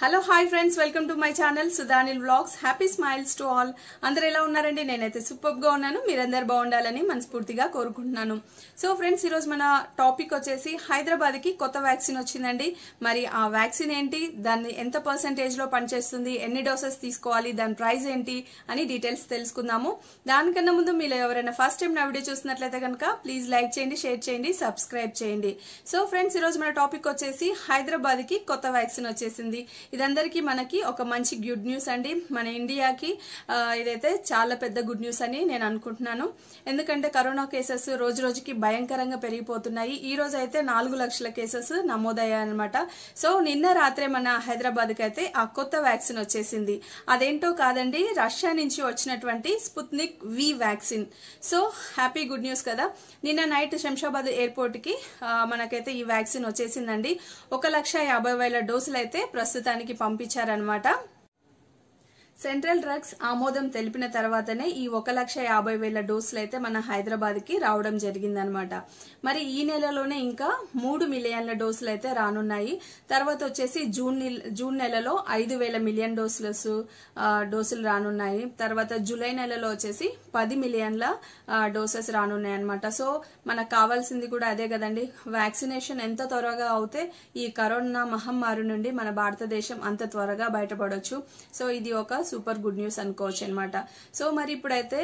hello hi friends welcome to my channel Sudhanil vlogs happy smiles to all అందరు ఎలా ఉన్నారండి నేనైతే సూపర్గా ఉన్నాను మీరందరు బాగుండాలని మనస్ఫూర్తిగా కోరుకుంటున్నాను సో ఫ్రెండ్స్ ఈరోజు మన టాపిక్ వచ్చేసి హైదరాబాద్కి కొత్త వ్యాక్సిన్ వచ్చిందండి మరి ఆ వ్యాక్సిన్ ఏంటి దాన్ని ఎంత పర్సంటేజ్లో పనిచేస్తుంది ఎన్ని డోసెస్ తీసుకోవాలి దాని ప్రైస్ ఏంటి అని డీటెయిల్స్ తెలుసుకుందాము దానికన్నా ముందు మీరు ఎవరైనా ఫస్ట్ టైం నా వీడియో చూసినట్లయితే కనుక ప్లీజ్ లైక్ చేయండి షేర్ చేయండి సబ్స్క్రైబ్ చేయండి సో ఫ్రెండ్స్ ఈరోజు మన టాపిక్ వచ్చేసి హైదరాబాద్కి కొత్త వ్యాక్సిన్ వచ్చేసింది ఇదందరికీ మనకి ఒక మంచి గుడ్ న్యూస్ అండి మన ఇండియాకి ఇదైతే చాలా పెద్ద గుడ్ న్యూస్ అని నేను అనుకుంటున్నాను ఎందుకంటే కరోనా కేసెస్ రోజు రోజుకి భయంకరంగా పెరిగిపోతున్నాయి ఈ రోజు అయితే నాలుగు లక్షల కేసెస్ నమోదయ్యాయన్నమాట సో నిన్న రాత్రే మన హైదరాబాద్కి అయితే ఆ కొత్త వ్యాక్సిన్ వచ్చేసింది అదేంటో కాదండి రష్యా నుంచి వచ్చినటువంటి Sputnik V vaccine so happy good news కదా నిన్న నైట్ శంషాబాద్ ఎయిర్పోర్ట్కి మనకైతే ఈ వ్యాక్సిన్ వచ్చేసిందండి ఒక లక్ష యాభై వేల డోసులు అయితే ప్రస్తుతానికి చేయడానికి పంపించారనమాట సెంట్రల్ డ్రగ్స్ ఆమోదం తెలిపిన తర్వాతనే ఈ ఒక లక్ష యాభై వేల డోసులు అయితే మన హైదరాబాద్కి రావడం జరిగిందనమాట మరి ఈ నెలలోనే ఇంకా మూడు మిలియన్ల డోసులు అయితే రానున్నాయి తర్వాత వచ్చేసి జూన్ జూన్ నెలలో ఐదు వేల మిలియన్ డోసులు డోసులు రానున్నాయి తర్వాత జూలై నెలలో వచ్చేసి పది మిలియన్ల డోసెస్ రానున్నాయి అనమాట సో మనకు కావాల్సింది కూడా అదే కదండి వ్యాక్సినేషన్ ఎంత త్వరగా అవుతే ఈ కరోనా మహమ్మారి నుండి మన భారతదేశం అంత త్వరగా బయటపడవచ్చు సో ఇది ఒక సూపర్ గుడ్ న్యూస్ అనుకోవచ్చు అనమాట సో మరి ఇప్పుడైతే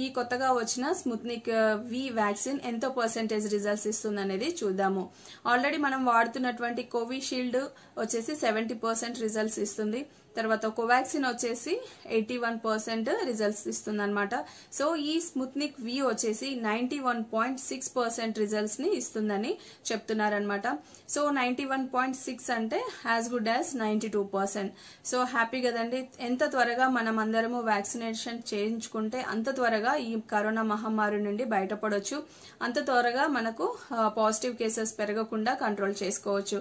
ఈ కొత్తగా వచ్చిన స్ముత్నిక్ వి వ్యాక్సిన్ ఎంతో పర్సెంటేజ్ రిజల్ట్స్ ఇస్తుంది అనేది చూద్దాము ఆల్రెడీ మనం వాడుతున్నటువంటి కోవిషీల్డ్ వచ్చేసి సెవెంటీ పర్సెంట్ రిజల్ట్స్ ఇస్తుంది తర్వాత కోవాక్సిన్ వచ్చేసి ఎయిటీ వన్ పర్సెంట్ రిజల్ట్స్ అనమాట సో ఈ స్ముత్నిక్ వి వచ్చేసి ninety one point six percent రిజల్ట్స్ని ఇస్తుందని చెప్తున్నారనమాట so ninety one point six అంటే as good as ninety two percent so happy కదండి ఎంత త్వరగా మనం అందరము వ్యాక్సినేషన్ చేయించుకుంటే అంత త్వరగా ఈ కరోనా మహమ్మారి నుండి బయటపడవచ్చు అంత త్వరగా మనకు పాజిటివ్ కేసెస్ పెరగకుండా కంట్రోల్ చేసుకోవచ్చు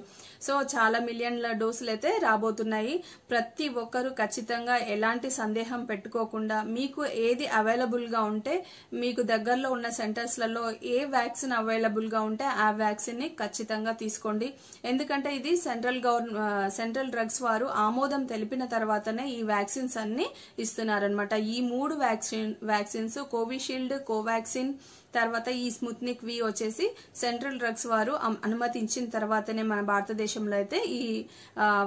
సో చాలా మిలియన్ల డోసులు అయితే రాబోతున్నాయి ప్రతి ప్రతి ఒక్కరు ఖచ్చితంగా ఎలాంటి సందేహం పెట్టుకోకుండా మీకు ఏది అవైలబుల్గా ఉంటే మీకు దగ్గరలో ఉన్న సెంటర్స్లలో ఏ వ్యాక్సిన్ అవైలబుల్గా ఉంటే ఆ వ్యాక్సిన్ని ఖచ్చితంగా తీసుకోండి ఎందుకంటే ఇది సెంట్రల్ గవర్న సెంట్రల్ డ్రగ్స్ వారు ఆమోదం తెలిపిన తర్వాతనే ఈ వ్యాక్సిన్స్ అన్ని ఇస్తున్నారనమాట ఈ మూడు వ్యాక్సిన్ వ్యాక్సిన్స్ కోవిషీల్డ్ కోవాక్సిన్ తర్వాత ఈ స్ముత్నిక్ వి వచ్చేసి సెంట్రల్ డ్రగ్స్ వారు అనుమతించిన తర్వాతనే మన భారతదేశంలో అయితే ఈ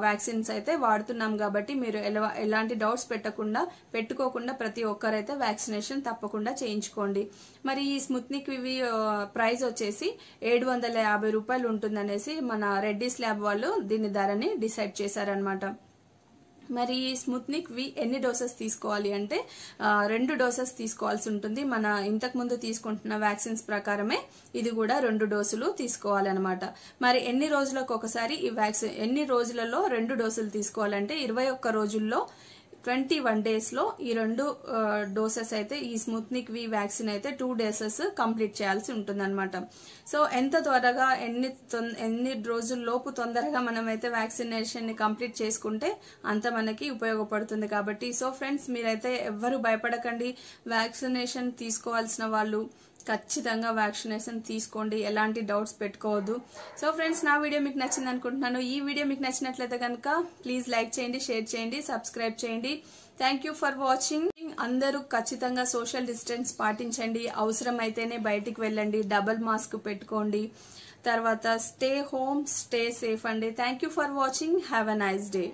వ్యాక్సిన్స్ అయితే వాడుతున్నాం కాబట్టి మీరు ఎలాంటి డౌట్స్ పెట్టకుండా పెట్టుకోకుండా ప్రతి ఒక్కరైతే వ్యాక్సినేషన్ తప్పకుండా చేయించుకోండి మరి ఈ స్ముత్నిక్ వి ప్రైస్ వచ్చేసి ఏడు వందల యాభై రూపాయలు ఉంటుందనేసి మన రెడ్డిస్ ల్యాబ్ వాళ్ళు దీని ధరని డిసైడ్ చేశారనమాట మరి ఈ వి ఎన్ని డోసెస్ తీసుకోవాలి అంటే రెండు డోసెస్ తీసుకోవాల్సి ఉంటుంది మన ఇంతకుముందు తీసుకుంటున్న వ్యాక్సిన్స్ ప్రకారమే ఇది కూడా రెండు డోసులు తీసుకోవాలన్నమాట మరి ఎన్ని రోజులకు ఒకసారి ఈ వ్యాక్సిన్ ఎన్ని రోజులలో రెండు డోసులు తీసుకోవాలంటే ఇరవై ఒక్క రోజుల్లో ట్వంటీ వన్ డేస్లో ఈ రెండు డోసెస్ అయితే ఈ స్మూత్నిక్ వి వ్యాక్సిన్ అయితే టూ డోసెస్ కంప్లీట్ చేయాల్సి ఉంటుందన్నమాట సో ఎంత త్వరగా ఎన్ని ఎన్ని రోజుల్లోపు తొందరగా మనమైతే వ్యాక్సినేషన్ని కంప్లీట్ చేసుకుంటే అంత మనకి ఉపయోగపడుతుంది కాబట్టి సో ఫ్రెండ్స్ మీరైతే ఎవ్వరు భయపడకండి వ్యాక్సినేషన్ తీసుకోవాల్సిన వాళ్ళు ఖచ్చితంగా వ్యాక్సినేషన్ తీసుకోండి ఎలాంటి డౌట్స్ పెట్టుకోవద్దు సో ఫ్రెండ్స్ నా వీడియో మీకు నచ్చింది అనుకుంటున్నాను ఈ వీడియో మీకు నచ్చినట్లయితే కనుక ప్లీజ్ లైక్ చేయండి షేర్ చేయండి సబ్స్క్రైబ్ చేయండి థ్యాంక్ యూ ఫర్ వాచింగ్ అందరూ ఖచ్చితంగా సోషల్ డిస్టెన్స్ పాటించండి అవసరమైతేనే బయటికి వెళ్ళండి డబల్ మాస్క్ పెట్టుకోండి తర్వాత స్టే హోమ్ స్టే సేఫ్ అండి thank you for watching have a nice day